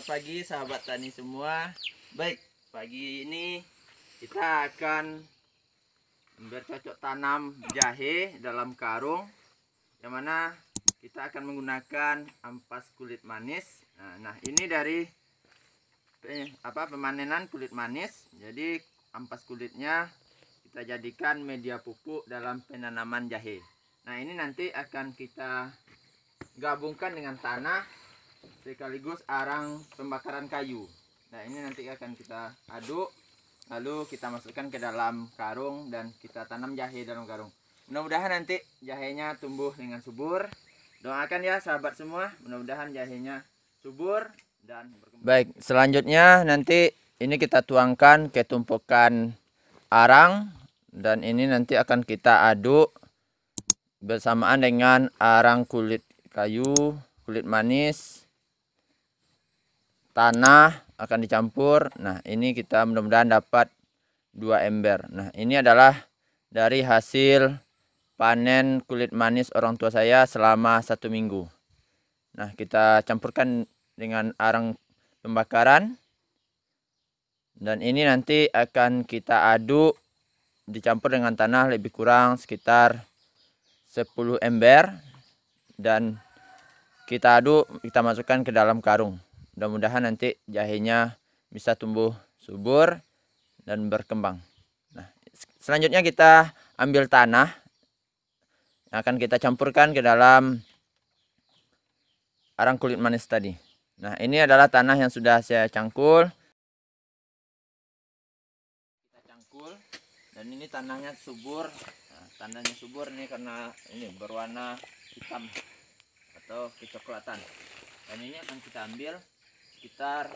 selamat pagi sahabat tani semua. Baik, pagi ini kita akan bercocok tanam jahe dalam karung yang mana kita akan menggunakan ampas kulit manis. Nah, nah ini dari eh, apa pemanenan kulit manis. Jadi ampas kulitnya kita jadikan media pupuk dalam penanaman jahe. Nah, ini nanti akan kita gabungkan dengan tanah sekaligus arang pembakaran kayu. Nah, ini nanti akan kita aduk lalu kita masukkan ke dalam karung dan kita tanam jahe dalam karung. Mudah-mudahan nanti jahenya tumbuh dengan subur. Doakan ya sahabat semua, mudah-mudahan jahenya subur dan berkembang. Baik, selanjutnya nanti ini kita tuangkan ke tumpukan arang dan ini nanti akan kita aduk bersamaan dengan arang kulit kayu, kulit manis tanah akan dicampur. Nah, ini kita mudah-mudahan dapat dua ember. Nah, ini adalah dari hasil panen kulit manis orang tua saya selama satu minggu. Nah, kita campurkan dengan arang pembakaran. Dan ini nanti akan kita aduk dicampur dengan tanah lebih kurang sekitar 10 ember dan kita aduk, kita masukkan ke dalam karung mudah-mudahan nanti jahenya bisa tumbuh subur dan berkembang nah selanjutnya kita ambil tanah yang akan kita campurkan ke dalam arang kulit manis tadi nah ini adalah tanah yang sudah saya cangkul kita cangkul dan ini tanahnya subur nah, tanahnya subur ini karena ini berwarna hitam atau kecoklatan dan ini akan kita ambil sekitar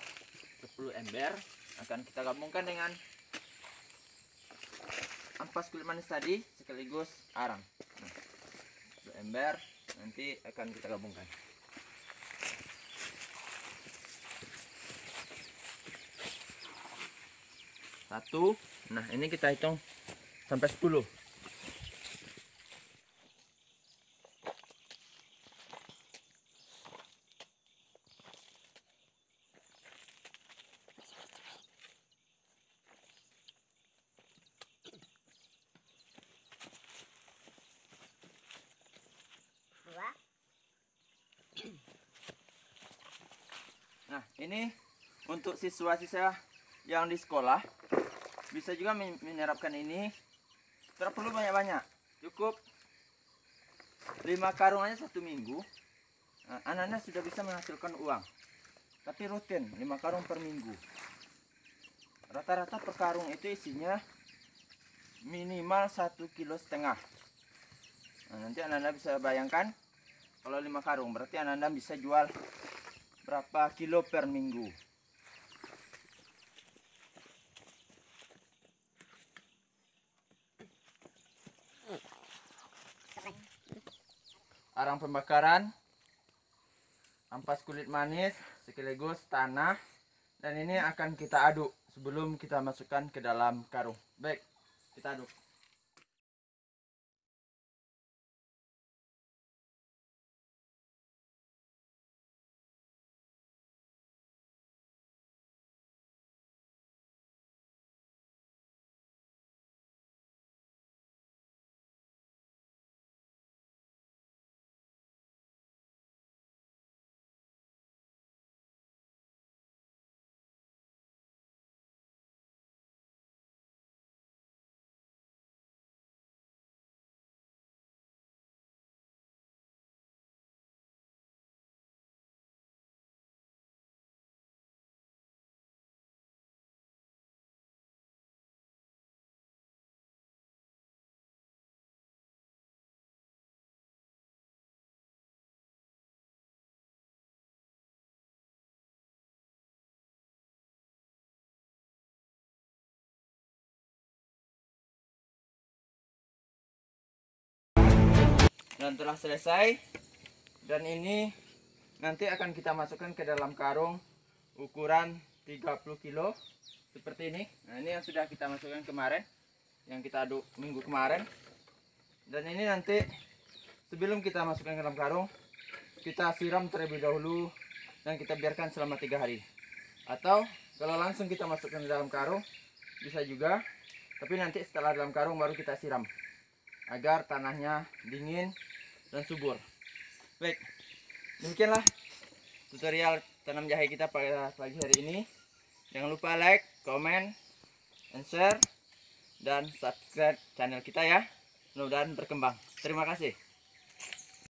10 ember akan kita gabungkan dengan ampas kulit manis tadi sekaligus arang nah, ember nanti akan kita gabungkan satu nah ini kita hitung sampai 10 ini untuk siswa-siswa yang di sekolah bisa juga menerapkan ini tidak perlu banyak-banyak cukup lima karung aja satu minggu Ananda anaknya sudah bisa menghasilkan uang tapi rutin lima karung per minggu rata-rata per karung itu isinya minimal satu kilo setengah nah, nanti ananda bisa bayangkan kalau lima karung berarti ananda bisa jual berapa kilo per minggu arang pembakaran ampas kulit manis sekaligus tanah dan ini akan kita aduk sebelum kita masukkan ke dalam karung baik kita aduk dan telah selesai dan ini nanti akan kita masukkan ke dalam karung ukuran 30 kilo seperti ini nah ini yang sudah kita masukkan kemarin yang kita aduk minggu kemarin dan ini nanti sebelum kita masukkan ke dalam karung kita siram terlebih dahulu dan kita biarkan selama tiga hari atau kalau langsung kita masukkan ke dalam karung bisa juga tapi nanti setelah dalam karung baru kita siram agar tanahnya dingin dan subur. Baik, demikianlah tutorial tanam jahe kita pada pagi hari ini. Jangan lupa like, comment, and share, dan subscribe channel kita ya. Mudah-mudahan berkembang. Terima kasih.